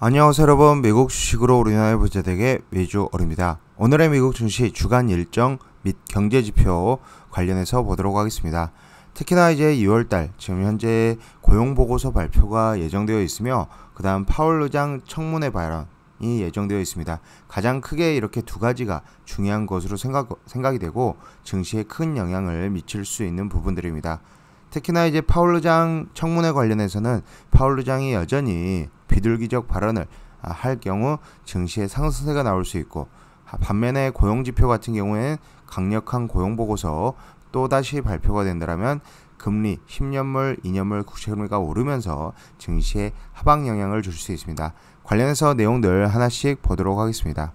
안녕하세요 여러분 미국 주식으로 우리나라의 부자되게 매주 어입니다 오늘의 미국 증시 주간 일정 및 경제지표 관련해서 보도록 하겠습니다. 특히나 이제 2월달 지금 현재 고용보고서 발표가 예정되어 있으며 그 다음 파월 의장 청문회 발언 이 예정되어 있습니다. 가장 크게 이렇게 두 가지가 중요한 것으로 생각, 생각이 되고 증시에 큰 영향을 미칠 수 있는 부분들입니다. 특히나 이제 파울루장 청문회 관련해서는 파울루장이 여전히 비둘기적 발언을 아, 할 경우 증시에 상승세가 나올 수 있고 반면에 고용지표 같은 경우에는 강력한 고용보고서 또다시 발표가 된다면 금리 10년물, 2년물 국채금리가 오르면서 증시에 하방 영향을 줄 수 있습니다. 관련해서 내용들 하나씩 보도록 하겠습니다.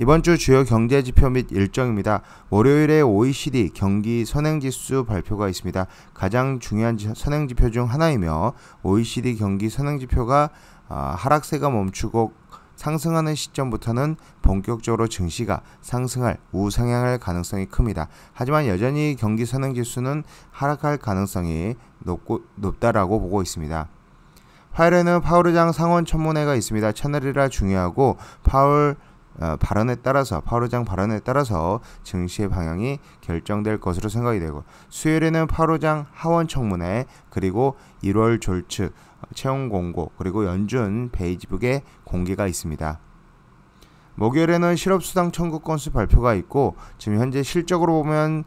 이번 주 주요 경제 지표 및 일정입니다. 월요일에 OECD 경기 선행 지수 발표가 있습니다. 가장 중요한 선행 지표 중 하나이며 OECD 경기 선행 지표가 아, 하락세가 멈추고 상승하는 시점부터는 본격적으로 증시가 상승할 우상향할 가능성이 큽니다. 하지만 여전히 경기 선행 지수는 하락할 가능성이 높고, 높다라고 보고 있습니다. 화요일에는 파울 의장 상원 천문회가 있습니다. 채널이라 중요하고 파울 어, 발언에 따라서 파로장 발언에 따라서 증시의 방향이 결정될 것으로 생각이 되고 수요일에는 파로장 하원 청문회 그리고 1월 졸츠 어, 채용 공고 그리고 연준 베이지북의 공개가 있습니다. 목요일에는 실업수당 청구 건수 발표가 있고 지금 현재 실적으로 보면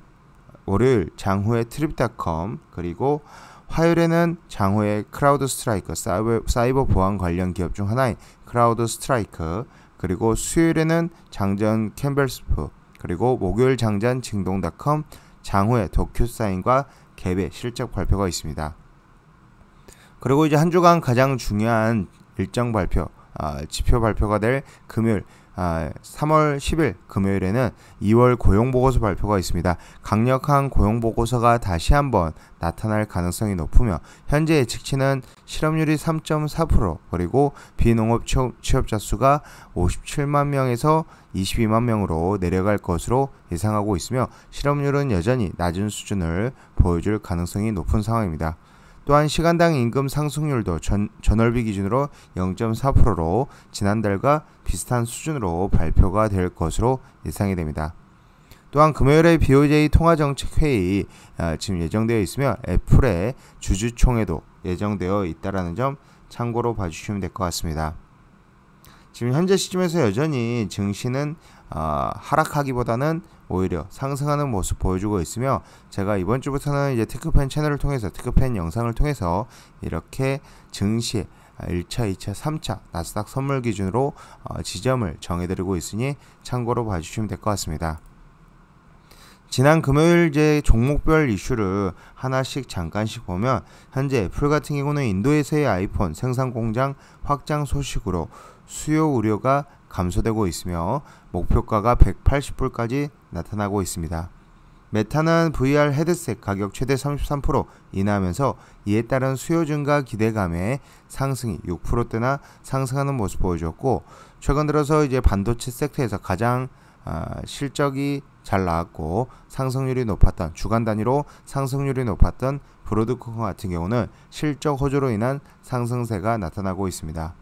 월요일 장후의 트립닷컴 그리고 화요일에는 장후의 크라우드 스트라이크 사이버, 사이버 보안 관련 기업 중 하나인 크라우드 스트라이크 그리고 수요일에는 장전 캠벨스프, 그리고 목요일 장전 징동닷컴, 장후의 도큐사인과 개의 실적 발표가 있습니다. 그리고 이제 한 주간 가장 중요한 일정 발표, 아, 지표 발표가 될 금요일 아, 3월 10일 금요일에는 2월 고용보고서 발표가 있습니다. 강력한 고용보고서가 다시 한번 나타날 가능성이 높으며 현재 예측치는 실업률이 3.4% 그리고 비농업 취업자 수가 57만 명에서 22만 명으로 내려갈 것으로 예상하고 있으며 실업률은 여전히 낮은 수준을 보여줄 가능성이 높은 상황입니다. 또한 시간당 임금 상승률도 전, 월비 기준으로 0.4%로 지난달과 비슷한 수준으로 발표가 될 것으로 예상이 됩니다. 또한 금요일에 BOJ 통화정책회의 아, 지금 예정되어 있으며 애플의 주주총회도 예정되어 있다는점 참고로 봐주시면 될 것 같습니다. 지금 현재 시점에서 여전히 증시는 어, 하락하기보다는 오히려 상승하는 모습 보여주고 있으며 제가 이번 주부터는 이제 테크팬 채널을 통해서 테크팬 영상을 통해서 이렇게 증시 1차, 2차, 3차 나스닥 선물 기준으로 어, 지점을 정해드리고 있으니 참고로 봐주시면 될 것 같습니다. 지난 금요일 제 종목별 이슈를 하나씩 잠깐씩 보면 현재 애플 같은 경우는 인도에서의 아이폰 생산 공장 확장 소식으로 수요 우려가 감소되고 있으며 목표가가 180불까지 나타나고 있습니다. 메타는 VR 헤드셋 가격 최대 33% 인하하면서 이에 따른 수요 증가 기대감에 상승이 6%대나 상승하는 모습 보여주었고 최근 들어서 이제 반도체 섹터에서 가장 어, 실적이 잘 나왔고 상승률이 높았던 주간 단위로 상승률이 높았던 브로드콘 같은 경우는 실적 호조로 인한 상승세가 나타나고 있습니다.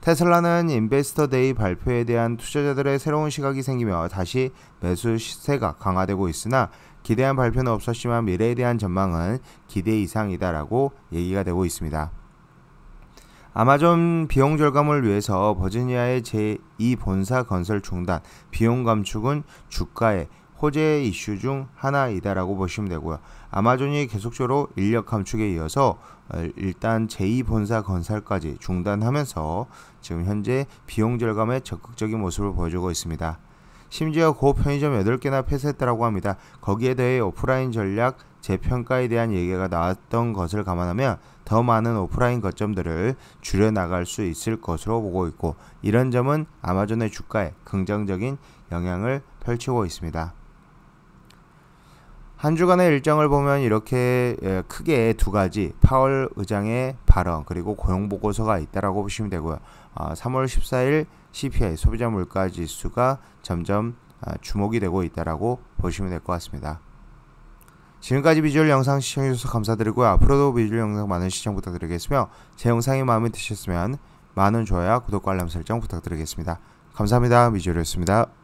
테슬라는 인베스터 데이 발표에 대한 투자자들의 새로운 시각이 생기며 다시 매수 시세가 강화되고 있으나 기대한 발표는 없었지만 미래에 대한 전망은 기대 이상이다라고 얘기가 되고 있습니다. 아마존 비용 절감을 위해서 버지니아의 제2본사 건설 중단, 비용 감축은 주가에 호재 이슈 중 하나이다라고 보시면 되고요. 아마존이 계속적으로 인력 감축에 이어서 어, 일단 제2본사 건설까지 중단하면서 지금 현재 비용 절감에 적극적인 모습을 보여주고 있습니다. 심지어 고 편의점 8개나 폐쇄했다고 합니다. 거기에 대해 오프라인 전략 재평가에 대한 얘기가 나왔던 것을 감안하면 더 많은 오프라인 거점들을 줄여나갈 수 있을 것으로 보고 있고 이런 점은 아마존의 주가에 긍정적인 영향을 펼치고 있습니다. 한 주간의 일정을 보면 이렇게 예, 크게 두 가지 파월 의장의 발언 그리고 고용 보고서가 있다라고 보시면 되고요. 3월 아, 14일 CPI 소비자 물가 지수가 점점 아, 주목이 되고 있다라고 보시면 될 것 같습니다. 지금까지 비주얼 영상 시청해주셔서 감사드리고요. 앞으로도 비주얼 영상 많은 시청 부탁드리겠으며 제 영상이 마음에 드셨으면 많은 좋아요, 구독과 알람 설정 부탁드리겠습니다. 감사합니다. 비주얼이었습니다.